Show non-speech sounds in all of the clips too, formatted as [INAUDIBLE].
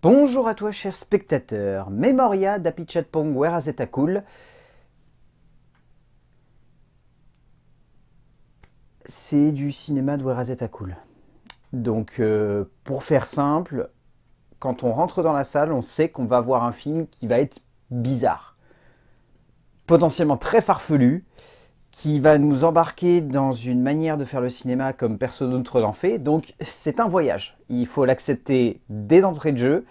Bonjour à toi cher spectateur, Memoria d'Apichatpong cool C'est du cinéma de cool Donc euh, pour faire simple, quand on rentre dans la salle, on sait qu'on va voir un film qui va être bizarre. Potentiellement très farfelu, qui va nous embarquer dans une manière de faire le cinéma comme personne d'autre n'en fait. Donc c'est un voyage. Il faut l'accepter dès l'entrée de jeu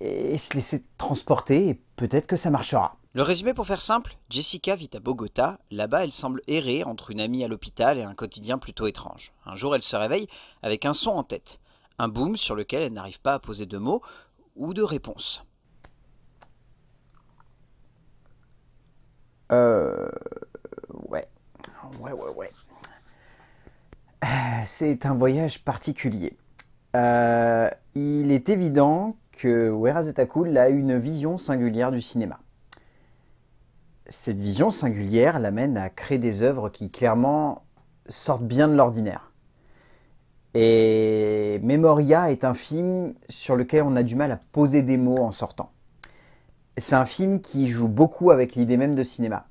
et se laisser transporter et peut-être que ça marchera. Le résumé pour faire simple, Jessica vit à Bogota, là-bas elle semble errer entre une amie à l'hôpital et un quotidien plutôt étrange. Un jour elle se réveille avec un son en tête, un boom sur lequel elle n'arrive pas à poser de mots ou de réponses. Euh... Ouais, ouais, ouais. Euh, c'est un voyage particulier. Euh, il est évident que Wera Zetakul a une vision singulière du cinéma. Cette vision singulière l'amène à créer des œuvres qui clairement sortent bien de l'ordinaire. Et Memoria est un film sur lequel on a du mal à poser des mots en sortant. C'est un film qui joue beaucoup avec l'idée même de cinéma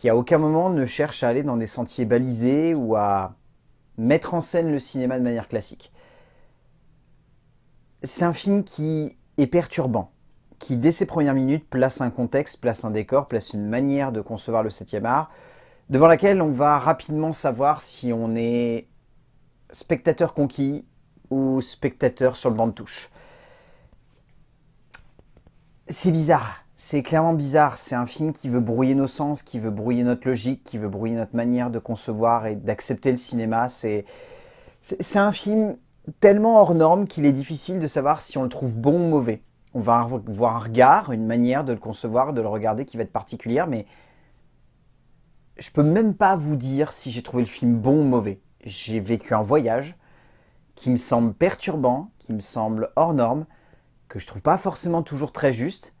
qui à aucun moment ne cherche à aller dans des sentiers balisés ou à mettre en scène le cinéma de manière classique. C'est un film qui est perturbant, qui dès ses premières minutes place un contexte, place un décor, place une manière de concevoir le 7 art, devant laquelle on va rapidement savoir si on est spectateur conquis ou spectateur sur le banc de touche. C'est bizarre, c'est clairement bizarre. C'est un film qui veut brouiller nos sens, qui veut brouiller notre logique, qui veut brouiller notre manière de concevoir et d'accepter le cinéma. C'est un film tellement hors norme qu'il est difficile de savoir si on le trouve bon ou mauvais. On va avoir un regard, une manière de le concevoir, de le regarder qui va être particulière, mais je peux même pas vous dire si j'ai trouvé le film bon ou mauvais. J'ai vécu un voyage qui me semble perturbant, qui me semble hors norme, que je trouve pas forcément toujours très juste,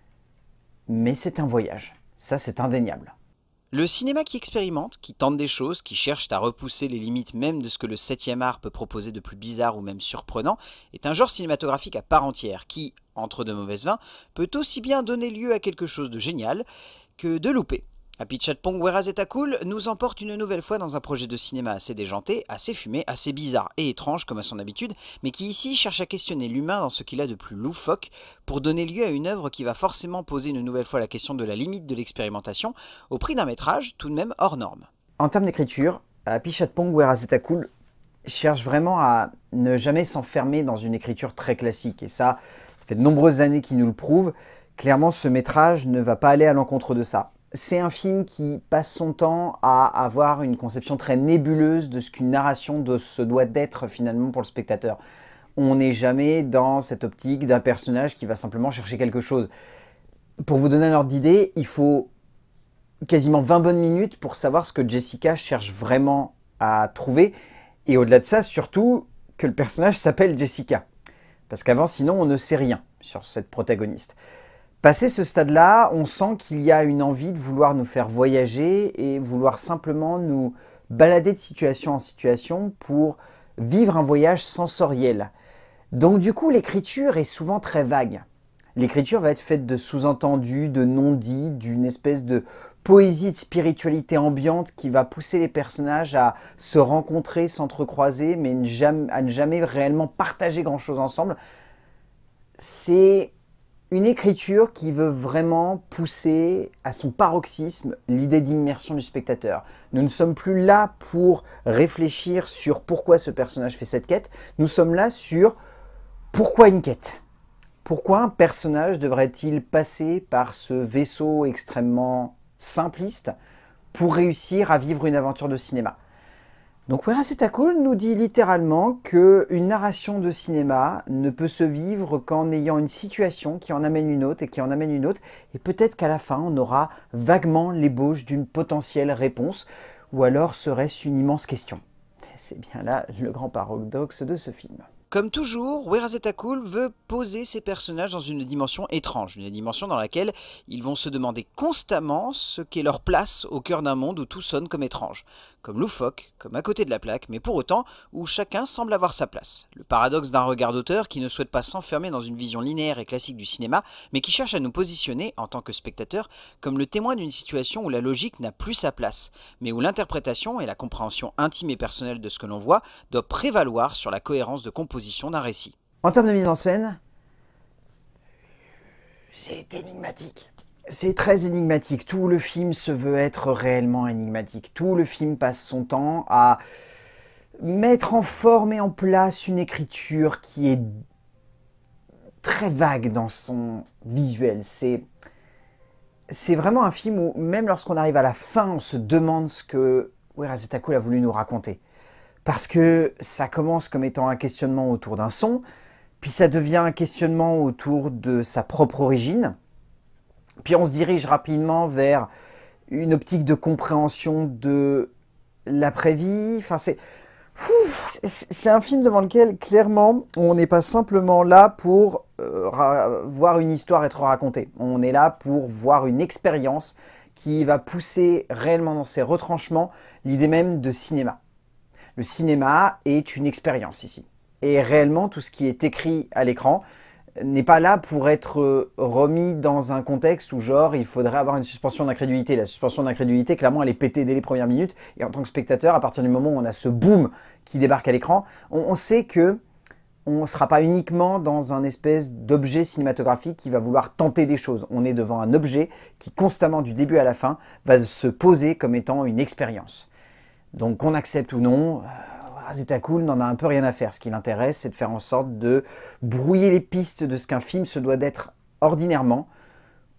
mais c'est un voyage. Ça, c'est indéniable. Le cinéma qui expérimente, qui tente des choses, qui cherche à repousser les limites même de ce que le 7e art peut proposer de plus bizarre ou même surprenant, est un genre cinématographique à part entière qui, entre de mauvaises vins, peut aussi bien donner lieu à quelque chose de génial que de loupé. Happy Pong Whereas et Cool nous emporte une nouvelle fois dans un projet de cinéma assez déjanté, assez fumé, assez bizarre et étrange comme à son habitude, mais qui ici cherche à questionner l'humain dans ce qu'il a de plus loufoque pour donner lieu à une œuvre qui va forcément poser une nouvelle fois la question de la limite de l'expérimentation au prix d'un métrage tout de même hors norme. En termes d'écriture, Happy Chatpong Whereas et Cool cherche vraiment à ne jamais s'enfermer dans une écriture très classique et ça, ça fait de nombreuses années qu'il nous le prouve. Clairement, ce métrage ne va pas aller à l'encontre de ça c'est un film qui passe son temps à avoir une conception très nébuleuse de ce qu'une narration se doit d'être finalement pour le spectateur. On n'est jamais dans cette optique d'un personnage qui va simplement chercher quelque chose. Pour vous donner un ordre d'idée, il faut quasiment 20 bonnes minutes pour savoir ce que Jessica cherche vraiment à trouver. Et au-delà de ça, surtout que le personnage s'appelle Jessica. Parce qu'avant, sinon, on ne sait rien sur cette protagoniste. Passé ce stade-là, on sent qu'il y a une envie de vouloir nous faire voyager et vouloir simplement nous balader de situation en situation pour vivre un voyage sensoriel. Donc du coup, l'écriture est souvent très vague. L'écriture va être faite de sous-entendus, de non-dits, d'une espèce de poésie de spiritualité ambiante qui va pousser les personnages à se rencontrer, s'entrecroiser, mais à ne jamais réellement partager grand-chose ensemble. C'est une écriture qui veut vraiment pousser à son paroxysme l'idée d'immersion du spectateur. Nous ne sommes plus là pour réfléchir sur pourquoi ce personnage fait cette quête, nous sommes là sur pourquoi une quête Pourquoi un personnage devrait-il passer par ce vaisseau extrêmement simpliste pour réussir à vivre une aventure de cinéma donc Wera Cool nous dit littéralement une narration de cinéma ne peut se vivre qu'en ayant une situation qui en amène une autre et qui en amène une autre, et peut-être qu'à la fin on aura vaguement l'ébauche d'une potentielle réponse, ou alors serait-ce une immense question C'est bien là le grand paradoxe de ce film. Comme toujours, Werazeta Cool veut poser ses personnages dans une dimension étrange, une dimension dans laquelle ils vont se demander constamment ce qu'est leur place au cœur d'un monde où tout sonne comme étrange, comme loufoque, comme à côté de la plaque, mais pour autant où chacun semble avoir sa place. Le paradoxe d'un regard d'auteur qui ne souhaite pas s'enfermer dans une vision linéaire et classique du cinéma, mais qui cherche à nous positionner, en tant que spectateur, comme le témoin d'une situation où la logique n'a plus sa place, mais où l'interprétation et la compréhension intime et personnelle de ce que l'on voit doit prévaloir sur la cohérence de composition d'un récit. En termes de mise en scène, c'est énigmatique. C'est très énigmatique. Tout le film se veut être réellement énigmatique. Tout le film passe son temps à mettre en forme et en place une écriture qui est très vague dans son visuel. C'est c'est vraiment un film où même lorsqu'on arrive à la fin, on se demande ce que Uerazetaku a voulu nous raconter. Parce que ça commence comme étant un questionnement autour d'un son, puis ça devient un questionnement autour de sa propre origine, puis on se dirige rapidement vers une optique de compréhension de l'après-vie. Enfin, c'est un film devant lequel, clairement, on n'est pas simplement là pour euh, voir une histoire être racontée. On est là pour voir une expérience qui va pousser réellement dans ses retranchements l'idée même de cinéma le cinéma est une expérience ici. Et réellement, tout ce qui est écrit à l'écran n'est pas là pour être euh, remis dans un contexte où genre il faudrait avoir une suspension d'incrédulité. La suspension d'incrédulité, clairement, elle est pétée dès les premières minutes. Et en tant que spectateur, à partir du moment où on a ce boom qui débarque à l'écran, on, on, sait que on ne sera pas uniquement dans un espèce d'objet cinématographique qui va vouloir tenter des choses. On est devant un objet qui constamment, du début à la fin, va se poser comme étant une expérience. Donc qu'on accepte ou non, euh, Zeta Cool n'en a un peu rien à faire. Ce qui l'intéresse, c'est de faire en sorte de brouiller les pistes de ce qu'un film se doit d'être ordinairement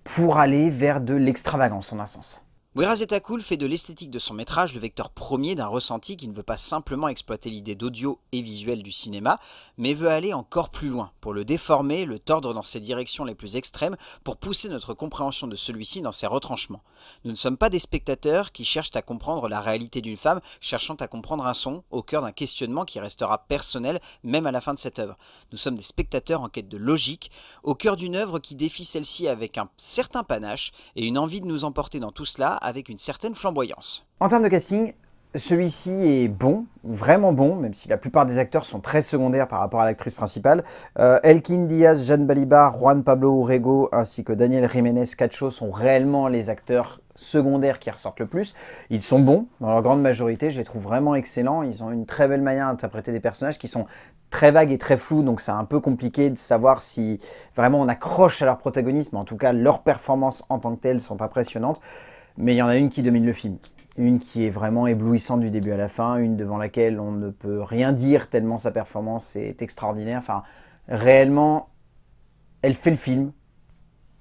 pour aller vers de l'extravagance en un sens. Zeta Cool fait de l'esthétique de son métrage le vecteur premier d'un ressenti qui ne veut pas simplement exploiter l'idée d'audio et visuel du cinéma, mais veut aller encore plus loin, pour le déformer, le tordre dans ses directions les plus extrêmes, pour pousser notre compréhension de celui-ci dans ses retranchements. Nous ne sommes pas des spectateurs qui cherchent à comprendre la réalité d'une femme, cherchant à comprendre un son, au cœur d'un questionnement qui restera personnel même à la fin de cette œuvre. Nous sommes des spectateurs en quête de logique, au cœur d'une œuvre qui défie celle-ci avec un certain panache et une envie de nous emporter dans tout cela avec une certaine flamboyance. En termes de casting, celui-ci est bon, vraiment bon, même si la plupart des acteurs sont très secondaires par rapport à l'actrice principale. Euh, Elkin Diaz, Jeanne Balibar, Juan Pablo Urrego ainsi que Daniel Jiménez Cacho sont réellement les acteurs secondaires qui ressortent le plus. Ils sont bons, dans leur grande majorité, je les trouve vraiment excellents. Ils ont une très belle manière d'interpréter des personnages qui sont très vagues et très flous, donc c'est un peu compliqué de savoir si vraiment on accroche à leur protagonisme. En tout cas, leurs performances en tant que telles sont impressionnantes. Mais il y en a une qui domine le film. Une qui est vraiment éblouissante du début à la fin, une devant laquelle on ne peut rien dire tellement sa performance est extraordinaire. Enfin, réellement, elle fait le film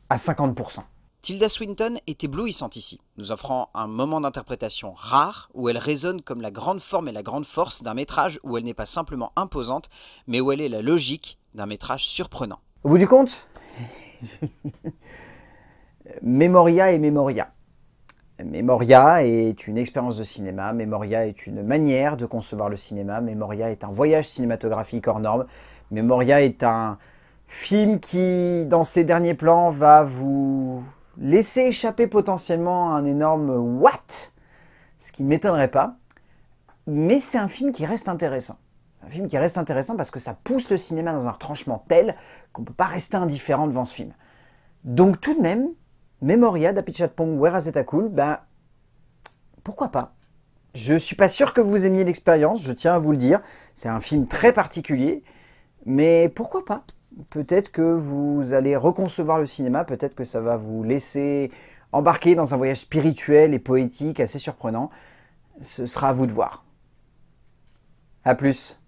à 50%. Tilda Swinton est éblouissante ici, nous offrant un moment d'interprétation rare où elle résonne comme la grande forme et la grande force d'un métrage où elle n'est pas simplement imposante, mais où elle est la logique d'un métrage surprenant. Au bout du compte, [LAUGHS] Memoria et Memoria. Memoria est une expérience de cinéma, Memoria est une manière de concevoir le cinéma, Memoria est un voyage cinématographique hors norme, Memoria est un film qui, dans ses derniers plans, va vous laisser échapper potentiellement un énorme « what », ce qui ne m'étonnerait pas, mais c'est un film qui reste intéressant. Un film qui reste intéressant parce que ça pousse le cinéma dans un retranchement tel qu'on ne peut pas rester indifférent devant ce film. Donc tout de même, Memoria d'Apichatpong cool, ben pourquoi pas Je suis pas sûr que vous aimiez l'expérience, je tiens à vous le dire. C'est un film très particulier, mais pourquoi pas Peut-être que vous allez reconcevoir le cinéma, peut-être que ça va vous laisser embarquer dans un voyage spirituel et poétique assez surprenant. Ce sera à vous de voir. A plus